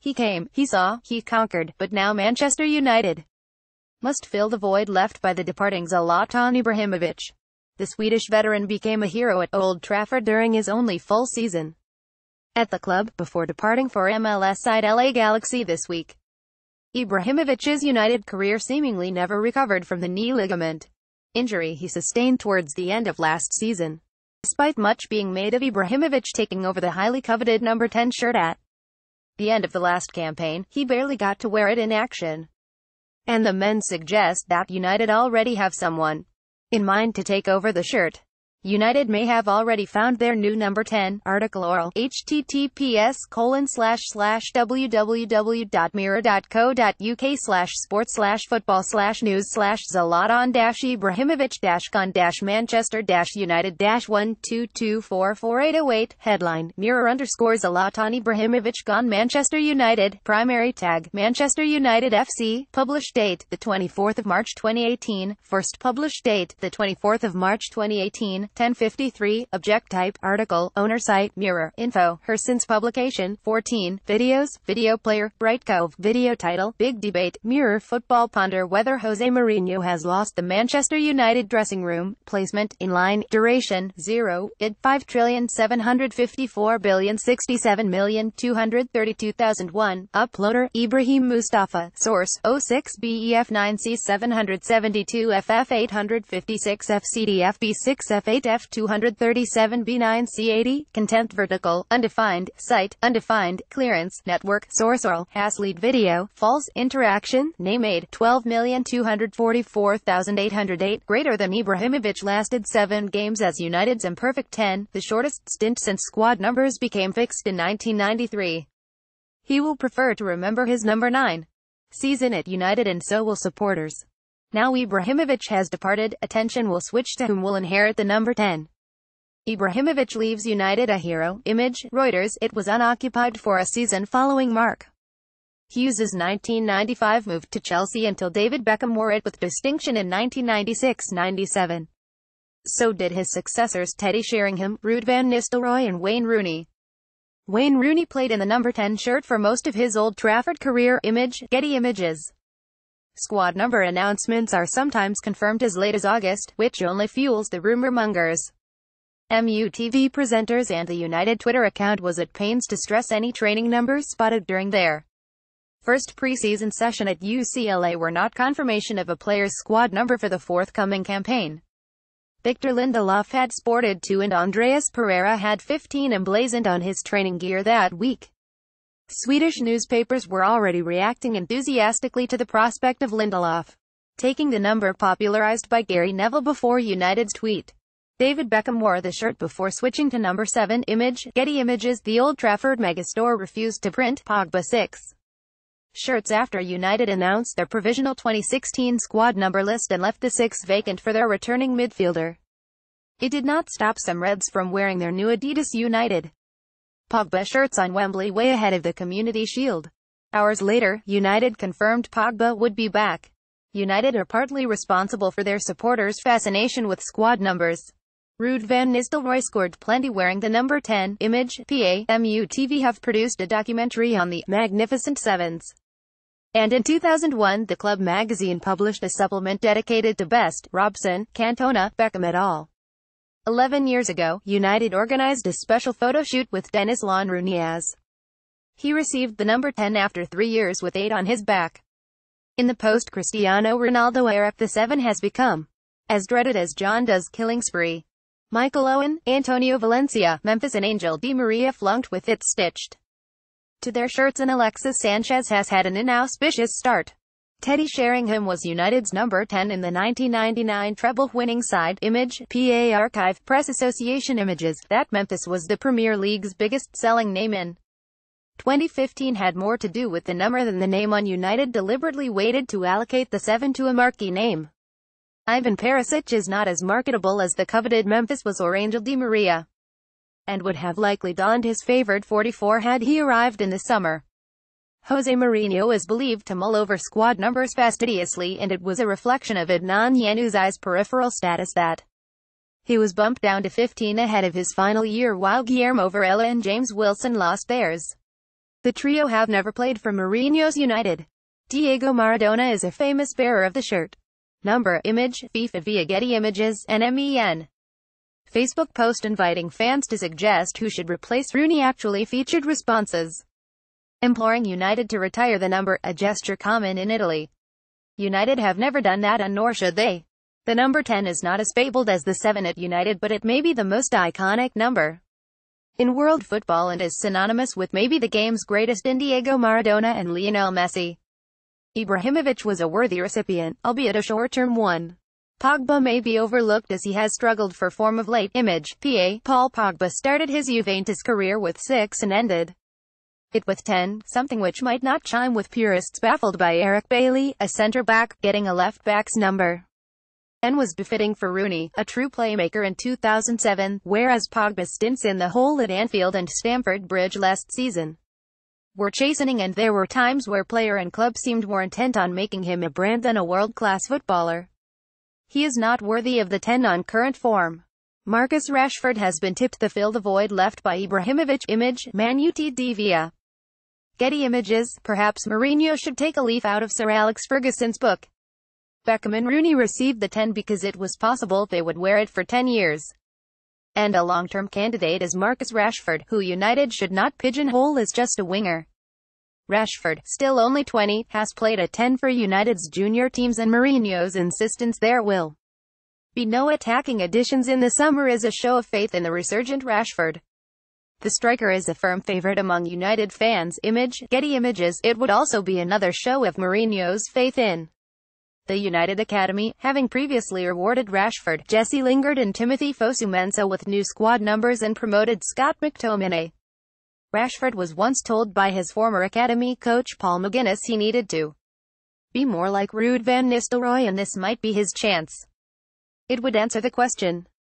He came, he saw, he conquered, but now Manchester United must fill the void left by the departing Zlatan Ibrahimovic. The Swedish veteran became a hero at Old Trafford during his only full season at the club, before departing for MLS side LA Galaxy this week. Ibrahimovic's United career seemingly never recovered from the knee ligament injury he sustained towards the end of last season. Despite much being made of Ibrahimovic taking over the highly coveted number 10 shirt at the end of the last campaign, he barely got to wear it in action. And the men suggest that United already have someone in mind to take over the shirt. United may have already found their new number 10 article oral https colon slash slash www.mira.co.uk slash sports slash football slash news slash Zlatan dash Ibrahimovic dash dash Manchester dash United dash oh headline Mirror underscore Zlatan Ibrahimovic gone Manchester United primary tag Manchester United FC published date the 24th of March 2018 first published date the 24th of March 2018 1053, object type, article, owner site, mirror, info, her since publication, 14, videos, video player, Bright Cove, video title, big debate, mirror football ponder whether Jose Mourinho has lost the Manchester United dressing room, placement, in line, duration, 0, It 5 trillion 754 billion 67 million 232,001, uploader, Ibrahim Mustafa, source, 06 BEF 9C 772 FF 856 FCDFB 6F8 F237B9C80, content vertical, undefined, site, undefined, clearance, network, source oral, has lead video, false, interaction, name aid, 12,244,808, greater than Ibrahimovic lasted 7 games as United's imperfect 10, the shortest stint since squad numbers became fixed in 1993. He will prefer to remember his number 9 season at United and so will supporters. Now Ibrahimovic has departed, attention will switch to whom will inherit the number 10. Ibrahimovic leaves United a hero, image, Reuters, it was unoccupied for a season following Mark. Hughes' 1995 move to Chelsea until David Beckham wore it with distinction in 1996-97. So did his successors Teddy Sheringham, Ruud van Nistelrooy and Wayne Rooney. Wayne Rooney played in the number 10 shirt for most of his Old Trafford career, image, Getty Images. Squad number announcements are sometimes confirmed as late as August, which only fuels the rumor mongers. MUTV presenters and the United Twitter account was at pains to stress any training numbers spotted during their first preseason session at UCLA were not confirmation of a player's squad number for the forthcoming campaign. Victor Lindelof had sported two and Andreas Pereira had 15 emblazoned on his training gear that week. Swedish newspapers were already reacting enthusiastically to the prospect of Lindelof, taking the number popularized by Gary Neville before United's tweet. David Beckham wore the shirt before switching to number 7 image. Getty Images The Old Trafford megastore refused to print Pogba 6 shirts after United announced their provisional 2016 squad number list and left the 6 vacant for their returning midfielder. It did not stop some Reds from wearing their new Adidas United Pogba shirts on Wembley way ahead of the Community Shield. Hours later, United confirmed Pogba would be back. United are partly responsible for their supporters' fascination with squad numbers. Ruud van Nistelrooy scored plenty wearing the number 10 image. PA, MU TV have produced a documentary on the Magnificent Sevens. And in 2001, the club magazine published a supplement dedicated to Best, Robson, Cantona, Beckham et al. Eleven years ago, United organized a special photo shoot with Dennis Lonruniaz. Rooney as he received the number 10 after three years with eight on his back. In the post-Cristiano Ronaldo era, the seven has become as dreaded as John Doe's killing spree. Michael Owen, Antonio Valencia, Memphis and Angel Di Maria flunked with it stitched to their shirts and Alexis Sanchez has had an inauspicious start. Teddy Sheringham was United's number 10 in the 1999 treble-winning side, Image, PA Archive, Press Association Images, that Memphis was the Premier League's biggest-selling name in 2015 had more to do with the number than the name on United deliberately waited to allocate the 7 to a marquee name. Ivan Perisic is not as marketable as the coveted Memphis was or Angel Di Maria, and would have likely donned his favored 44 had he arrived in the summer. Jose Mourinho is believed to mull over squad numbers fastidiously and it was a reflection of Adnan Yanuzai's peripheral status that he was bumped down to 15 ahead of his final year while Guillermo Varela and James Wilson lost theirs. The trio have never played for Mourinho's United. Diego Maradona is a famous bearer of the shirt. Number, image, FIFA via Getty Images, and MEN. Facebook post inviting fans to suggest who should replace Rooney actually featured responses imploring United to retire the number, a gesture common in Italy. United have never done that and nor should they. The number 10 is not as fabled as the 7 at United but it may be the most iconic number in world football and is synonymous with maybe the game's greatest in Diego Maradona and Lionel Messi. Ibrahimovic was a worthy recipient, albeit a short-term one. Pogba may be overlooked as he has struggled for form of late. Image, PA, Paul Pogba started his Juventus career with six and ended it with 10, something which might not chime with purists baffled by Eric Bailey, a centre-back, getting a left-back's number. 10 was befitting for Rooney, a true playmaker in 2007, whereas Pogba stints in the hole at Anfield and Stamford Bridge last season were chastening and there were times where player and club seemed more intent on making him a brand than a world-class footballer. He is not worthy of the 10 on current form. Marcus Rashford has been tipped to fill the void left by Ibrahimovic image, Man UTD Getty Images, perhaps Mourinho should take a leaf out of Sir Alex Ferguson's book. Beckham and Rooney received the 10 because it was possible they would wear it for 10 years. And a long-term candidate is Marcus Rashford, who United should not pigeonhole as just a winger. Rashford, still only 20, has played a 10 for United's junior teams and Mourinho's insistence there will be no attacking additions in the summer is a show of faith in the resurgent Rashford. The striker is a firm favorite among United fans. Image, Getty Images. It would also be another show of Mourinho's faith in the United Academy, having previously rewarded Rashford, Jesse Lingard and Timothy Fosu-Mensah with new squad numbers and promoted Scott McTominay. Rashford was once told by his former academy coach Paul McGuinness he needed to be more like Ruud van Nistelrooy and this might be his chance. It would answer the question,